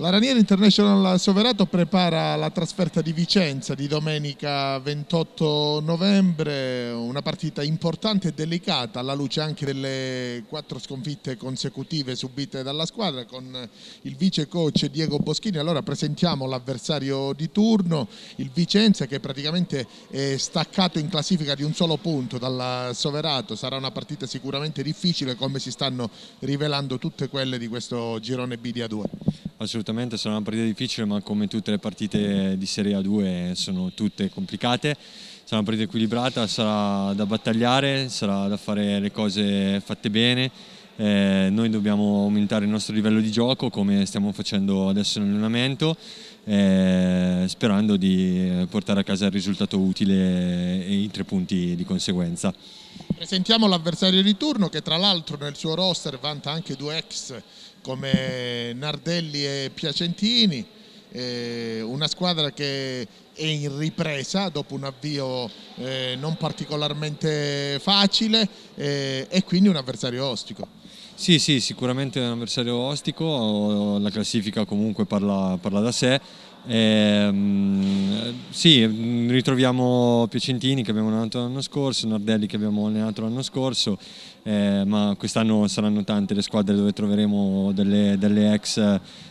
La Raniera International Soverato prepara la trasferta di Vicenza di domenica 28 novembre, una partita importante e delicata alla luce anche delle quattro sconfitte consecutive subite dalla squadra con il vice coach Diego Boschini. Allora presentiamo l'avversario di turno, il Vicenza che praticamente è staccato in classifica di un solo punto dal Soverato. Sarà una partita sicuramente difficile come si stanno rivelando tutte quelle di questo girone B di A2. Assolutamente, sarà una partita difficile, ma come tutte le partite di Serie A2 sono tutte complicate. Sarà una partita equilibrata, sarà da battagliare, sarà da fare le cose fatte bene eh, noi dobbiamo aumentare il nostro livello di gioco come stiamo facendo adesso in allenamento eh, sperando di portare a casa il risultato utile e i tre punti di conseguenza. Presentiamo l'avversario di turno che tra l'altro nel suo roster vanta anche due ex come Nardelli e Piacentini, eh, una squadra che è in ripresa dopo un avvio eh, non particolarmente facile eh, e quindi un avversario ostico. Sì, sì, sicuramente è un avversario ostico, la classifica comunque parla, parla da sé. Eh, sì, ritroviamo Piacentini che abbiamo allenato l'anno scorso, Nardelli che abbiamo allenato l'anno scorso, eh, ma quest'anno saranno tante le squadre dove troveremo delle, delle ex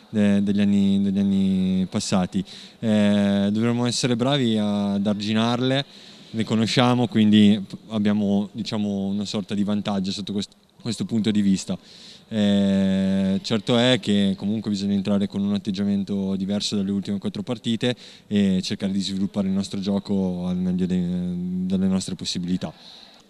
de, degli, anni, degli, anni, passati. Eh, dovremmo essere bravi ad arginarle, le conosciamo, quindi abbiamo diciamo, una sorta di vantaggio sotto questo questo punto di vista. Eh, certo è che comunque bisogna entrare con un atteggiamento diverso dalle ultime quattro partite e cercare di sviluppare il nostro gioco al meglio de- delle nostre possibilità.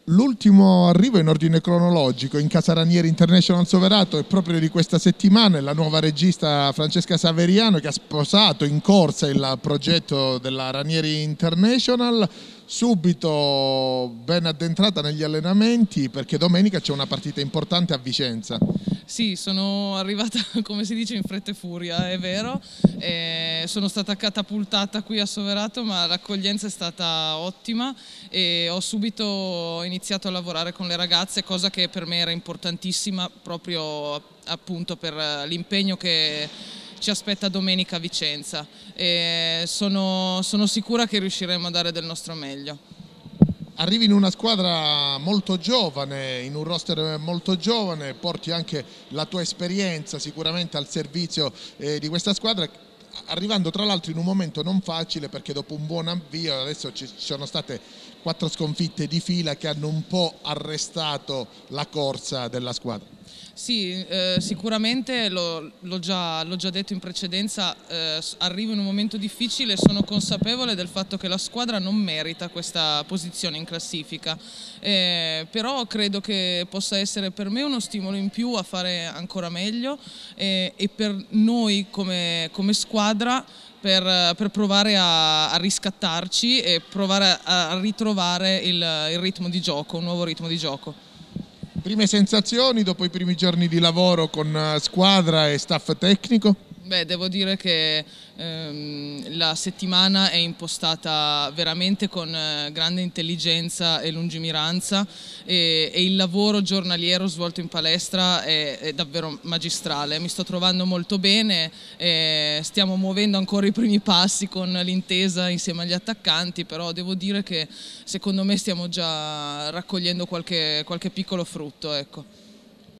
L'ultimo arrivo in ordine cronologico in casa Ranieri International Soverato è proprio di questa settimana, è la nuova regista Francesca Saveriano che ha sposato in corsa il progetto della Ranieri International, subito ben addentrata negli allenamenti perché domenica c'è una partita importante a Vicenza. Sì, sono arrivata come si dice in fretta e furia, è vero, eh, sono stata catapultata qui a Soverato ma l'accoglienza è stata ottima e ho subito iniziato a lavorare con le ragazze, cosa che per me era importantissima proprio appunto per l'impegno che ci aspetta domenica a Vicenza e sono, sono sicura che riusciremo a dare del nostro meglio arrivi in una squadra molto giovane, in un roster molto giovane, porti anche la tua esperienza sicuramente al servizio eh, di questa squadra arrivando tra l'altro in un momento non facile perché dopo un buon avvio adesso ci sono state quattro sconfitte di fila che hanno un po' arrestato la corsa della squadra. Sì, eh, sicuramente l'ho già, già, detto in precedenza, eh, arrivo in un momento difficile e sono consapevole del fatto che la squadra non merita questa posizione in classifica, eh, però credo che possa essere per me uno stimolo in più a fare ancora meglio eh, e per noi come, come squadra per, per, provare a, a, riscattarci e provare a, a ritrovare il, il ritmo di gioco, un nuovo ritmo di gioco. Prime sensazioni dopo i primi giorni di lavoro con eh, squadra e staff tecnico? Beh, devo dire che ehm, la settimana è impostata veramente con eh, grande intelligenza e lungimiranza e, e, il lavoro giornaliero svolto in palestra è, è davvero magistrale. Mi sto trovando molto bene, eh, stiamo muovendo ancora i primi passi con l'intesa insieme agli attaccanti, però devo dire che secondo me stiamo già raccogliendo qualche, qualche piccolo frutto. Ecco.